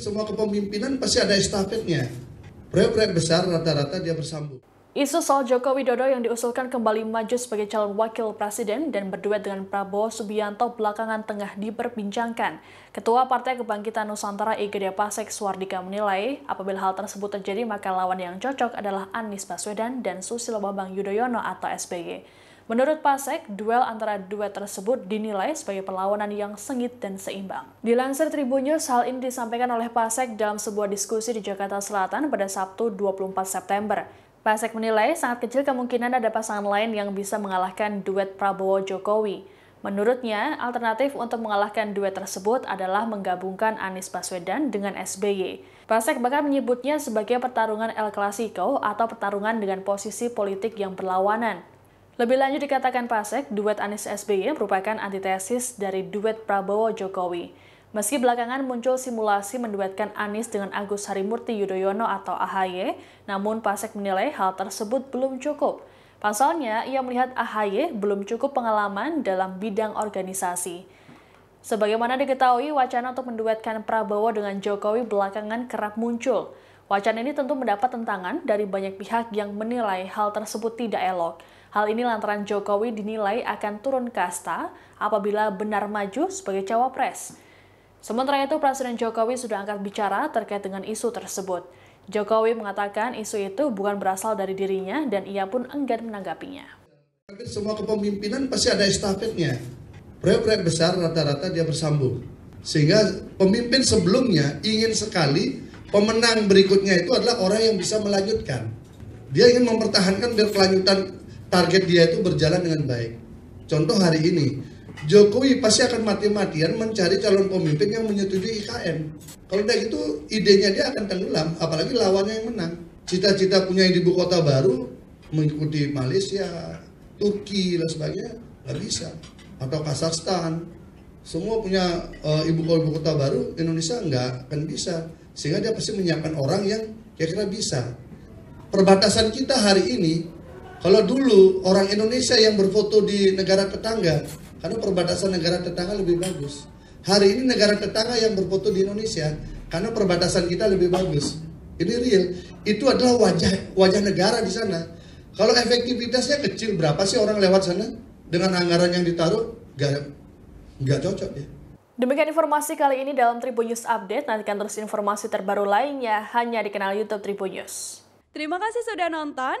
Semua kepemimpinan pasti ada estafetnya. Proyek-proyek besar rata-rata dia bersambung. Isu soal Joko Widodo yang diusulkan kembali maju sebagai calon wakil presiden dan berduet dengan Prabowo Subianto belakangan tengah diperbincangkan. Ketua Partai Kebangkitan Nusantara Igede Pasek Suwardika menilai, apabila hal tersebut terjadi maka lawan yang cocok adalah Anies Baswedan dan Susilo Bambang Yudhoyono atau SBY. Menurut Pasek, duel antara dua tersebut dinilai sebagai perlawanan yang sengit dan seimbang. Dilansir Tribun News, hal ini disampaikan oleh Pasek dalam sebuah diskusi di Jakarta Selatan pada Sabtu 24 September. Pasek menilai sangat kecil kemungkinan ada pasangan lain yang bisa mengalahkan duet Prabowo-Jokowi. Menurutnya, alternatif untuk mengalahkan duet tersebut adalah menggabungkan Anies Baswedan dengan SBY. Pasek bahkan menyebutnya sebagai pertarungan El Clasico atau pertarungan dengan posisi politik yang berlawanan. Lebih lanjut dikatakan Pasek, duet Anies SBY merupakan antitesis dari duet Prabowo Jokowi. Meski belakangan muncul simulasi menduetkan Anies dengan Agus Harimurti Yudhoyono atau AHY, namun Pasek menilai hal tersebut belum cukup. Pasalnya, ia melihat AHY belum cukup pengalaman dalam bidang organisasi. Sebagaimana diketahui, wacana untuk menduetkan Prabowo dengan Jokowi belakangan kerap muncul. Wacana ini tentu mendapat tentangan dari banyak pihak yang menilai hal tersebut tidak elok. Hal ini lantaran Jokowi dinilai akan turun kasta apabila benar maju sebagai cawapres. Sementara itu, Presiden Jokowi sudah angkat bicara terkait dengan isu tersebut. Jokowi mengatakan isu itu bukan berasal dari dirinya dan ia pun enggan menanggapinya. semua kepemimpinan pasti ada estafetnya. Proyek-proyek besar rata-rata dia bersambung. Sehingga pemimpin sebelumnya ingin sekali pemenang berikutnya itu adalah orang yang bisa melanjutkan. Dia ingin mempertahankan berkelanjutan target dia itu berjalan dengan baik. Contoh hari ini, Jokowi pasti akan mati-matian mencari calon pemimpin yang menyetujui IKN. Kalau tidak itu idenya dia akan tenggelam, apalagi lawannya yang menang. Cita-cita punya ibu kota baru mengikuti Malaysia, Turki dan sebagainya nggak bisa. Atau Kazakhstan, semua punya uh, ibu kota ibu kota baru Indonesia nggak akan bisa. Sehingga dia pasti menyiapkan orang yang kira-kira bisa. Perbatasan kita hari ini kalau dulu orang Indonesia yang berfoto di negara tetangga, karena perbatasan negara tetangga lebih bagus. Hari ini negara tetangga yang berfoto di Indonesia, karena perbatasan kita lebih bagus. Ini real. Itu adalah wajah wajah negara di sana. Kalau efektivitasnya kecil, berapa sih orang lewat sana dengan anggaran yang ditaruh? Gak, nggak cocok ya. Demikian informasi kali ini dalam Tribun News Update. Nantikan terus informasi terbaru lainnya hanya di kanal YouTube Tribun News. Terima kasih sudah nonton.